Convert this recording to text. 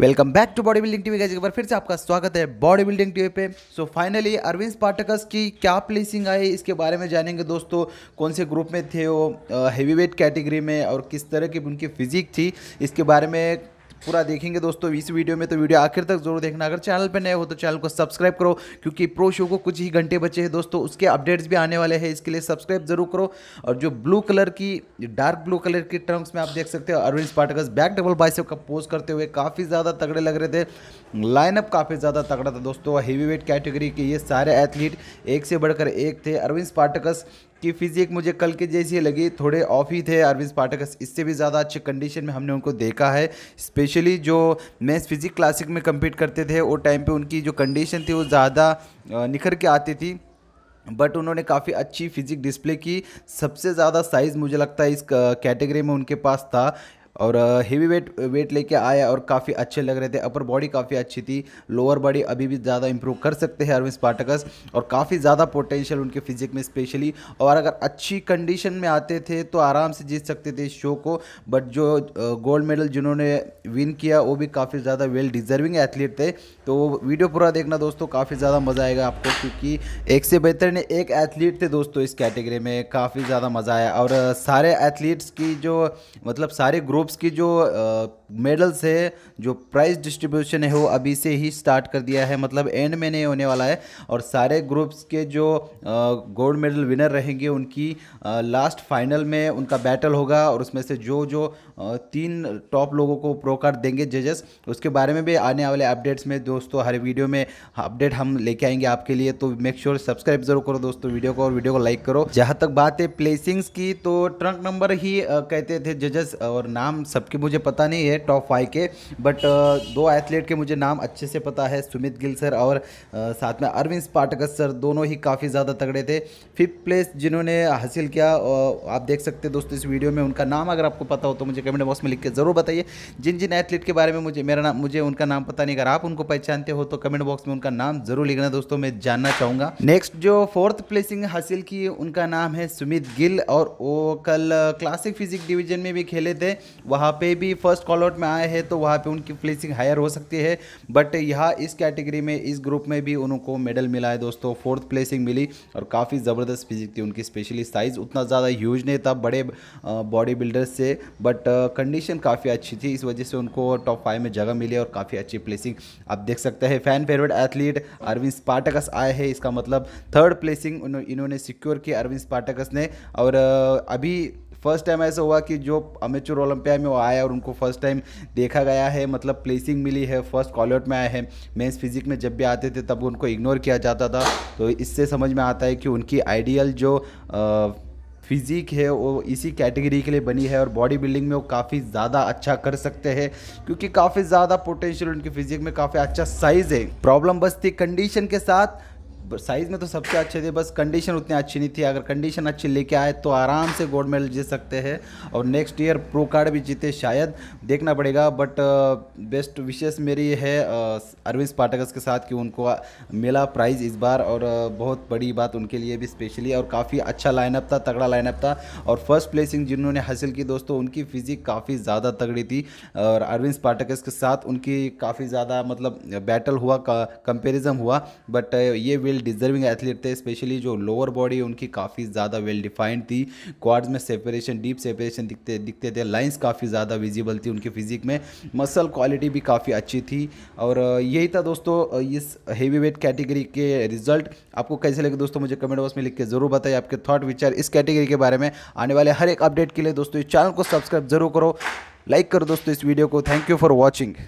welcome back to bodybuilding TV का एक बार फिर से आपका स्वागत है बॉडी बिल्डिंग टीवी पे सो फाइनली अरविंद पाटकस की क्या प्लेसिंग आई इसके बारे में जानेंगे दोस्तों कौन से ग्रुप में थे वो हैवी वेट कैटेगरी में और किस तरह की उनकी फिजिक थी इसके बारे में पूरा देखेंगे दोस्तों इस वीडियो में तो वीडियो आखिर तक जरूर देखना अगर चैनल पर नए हो तो चैनल को सब्सक्राइब करो क्योंकि प्रो शो को कुछ ही घंटे बचे हैं दोस्तों उसके अपडेट्स भी आने वाले हैं इसके लिए सब्सक्राइब जरूर करो और जो ब्लू कलर की डार्क ब्लू कलर की ट्रंक्स में आप देख सकते हो अरविंद पाटकस बैक डबल बाइस का पोज करते हुए काफ़ी ज़्यादा तगड़े लग रहे थे लाइनअप काफ़ी ज़्यादा तगड़ा था दोस्तों हैवी वेट कैटेगरी के ये सारे एथलीट एक से बढ़कर एक थे अरविंद पाटकस कि फिजिक मुझे कल के जैसी लगी थोड़े ऑफ ही थे अरविंद पाठक इससे भी ज़्यादा अच्छे कंडीशन में हमने उनको देखा है स्पेशली जो मैथ्स फिजिक क्लासिक में कम्पीट करते थे वो टाइम पर उनकी जो कंडीशन थी वो ज़्यादा निखर के आती थी बट उन्होंने काफ़ी अच्छी फिजिक डिस्प्ले की सबसे ज़्यादा साइज़ मुझे लगता है इस कैटेगरी में उनके पास था और हेवी वेट वेट लेके आया और काफ़ी अच्छे लग रहे थे अपर बॉडी काफ़ी अच्छी थी लोअर बॉडी अभी भी ज़्यादा इंप्रूव कर सकते हैं अरविंद पाठकस और काफ़ी ज़्यादा पोटेंशियल उनके फिजिक में स्पेशली और अगर अच्छी कंडीशन में आते थे तो आराम से जीत सकते थे इस शो को बट जो गोल्ड मेडल जिन्होंने विन किया वो भी काफ़ी ज़्यादा वेल डिजर्विंग एथलीट थे तो वीडियो पूरा देखना दोस्तों काफ़ी ज़्यादा मज़ा आएगा आपको क्योंकि एक से बेहतर ने एक एथलीट थे दोस्तों इस कैटेगरी में काफ़ी ज़्यादा मज़ा आया और सारे एथलीट्स की जो मतलब सारे ग्रुप ग्रुप्स की जो मेडल्स है जो प्राइस डिस्ट्रीब्यूशन है वो अभी से ही स्टार्ट कर दिया है मतलब एंड में नहीं होने वाला है और सारे ग्रुप्स के जो गोल्ड मेडल विनर रहेंगे उनकी लास्ट फाइनल में उनका बैटल होगा और उसमें से जो जो तीन टॉप लोगों को प्रो कार्ड देंगे जजेस उसके बारे में भी आने वाले अपडेट्स में दोस्तों हर वीडियो में अपडेट हम लेके आएंगे आपके लिए तो मेक श्योर सब्सक्राइब जरूर करो दोस्तों वीडियो को और वीडियो को लाइक करो जहाँ तक बात है प्लेसिंग्स की तो ट्रंक नंबर ही कहते थे जजेस और नाम सबके मुझे पता नहीं है हैं टॉप फाइव के बट uh, दो एथलीट के मुझे नाम अच्छे से पता है सुमित गिल सर और uh, साथ में अरविंद पाटकर सर दोनों ही काफ़ी ज़्यादा तगड़े थे फिफ्थ प्लेस जिन्होंने हासिल किया uh, आप देख सकते दोस्तों इस वीडियो में उनका नाम अगर आपको पता हो तो मुझे कमेंट बॉक्स में लिख के ज़रूर बताइए जिन जिन एथलीट के बारे में मुझे मेरा नाम मुझे उनका नाम पता नहीं अगर आप उनको पहचानते हो तो कमेंट बॉक्स में उनका नाम ज़रूर लिखना दोस्तों मैं जानना चाहूँगा नेक्स्ट जो फोर्थ प्लेसिंग हासिल की उनका नाम है सुमित गिल और वो कल क्लासिक फिजिक डिवीजन में भी खेले थे वहाँ पे भी फर्स्ट कॉलर प्लॉट में आए हैं तो वहाँ पे उनकी प्लेसिंग हायर हो सकती है बट यहाँ इस कैटेगरी में इस ग्रुप में भी उनको मेडल मिला है दोस्तों फोर्थ प्लेसिंग मिली और काफ़ी ज़बरदस्त फिजिक थी उनकी स्पेशली साइज़ उतना ज़्यादा ह्यूज नहीं था बड़े बॉडी बिल्डर्स से बट कंडीशन काफ़ी अच्छी थी इस वजह से उनको टॉप फाइव में जगह मिली और काफ़ी अच्छी प्लेसिंग आप देख सकते हैं fan favourite athlete Arvind Spartacus आए हैं इसका मतलब थर्ड प्लेसिंग इन्होंने सिक्योर की अरविंद स्पाटकस ने और अभी फर्स्ट टाइम ऐसा हुआ कि जो अमेचोर ओलंपिया में वो आया और उनको फर्स्ट टाइम देखा गया है मतलब प्लेसिंग मिली है फर्स्ट आउट में आए हैं मेंस फिजिक में जब भी आते थे तब उनको इग्नोर किया जाता था तो इससे समझ में आता है कि उनकी आइडियल जो आ, फिजिक है वो इसी कैटेगरी के लिए बनी है और बॉडी बिल्डिंग में वो काफ़ी ज़्यादा अच्छा कर सकते हैं क्योंकि काफ़ी ज़्यादा पोटेंशियल उनकी फिजिक में काफ़ी अच्छा साइज़ है प्रॉब्लम बस थी कंडीशन के साथ साइज़ में तो सबसे अच्छे थे बस कंडीशन उतनी अच्छी नहीं थी अगर कंडीशन अच्छी लेके आए तो आराम से गोल्ड मेडल जीत सकते हैं और नेक्स्ट ईयर प्रो कार्ड भी जीते शायद देखना पड़ेगा बट बेस्ट विशेष मेरी है अरविंद uh, पाटकस के साथ कि उनको uh, मिला प्राइज़ इस बार और uh, बहुत बड़ी बात उनके लिए भी स्पेशली और काफ़ी अच्छा लाइनअप था तगड़ा लाइनअप था और फर्स्ट प्लेसिंग जिन्होंने हासिल की दोस्तों उनकी फिजिक काफ़ी ज़्यादा तगड़ी थी और अरविंद पाटकस के साथ उनकी काफ़ी ज़्यादा मतलब बैटल हुआ कंपेरिजन हुआ बट ये विल वेल डिजर्विंग एथलीट थे स्पेशली जो लोअर बॉडी उनकी काफ़ी ज़्यादा वेल डिफाइंड थी क्वाड्स में सेपरेशन डीप सेपरेशन दिखते दिखते थे लाइंस काफ़ी ज़्यादा विजिबल थी उनकी फिजिक में मसल क्वालिटी भी काफ़ी अच्छी थी और यही था दोस्तों इस हेवी वेट कैटेगरी के रिजल्ट आपको कैसे लगे दोस्तों मुझे कमेंट बॉक्स में लिख के ज़रूर बताइए आपके थॉट विचार इस कैटेगरी के बारे में आने वाले हर एक अपडेट के लिए दोस्तों इस चैनल को सब्सक्राइब जरूर करो लाइक करो दोस्तों इस वीडियो को थैंक यू फॉर वॉचिंग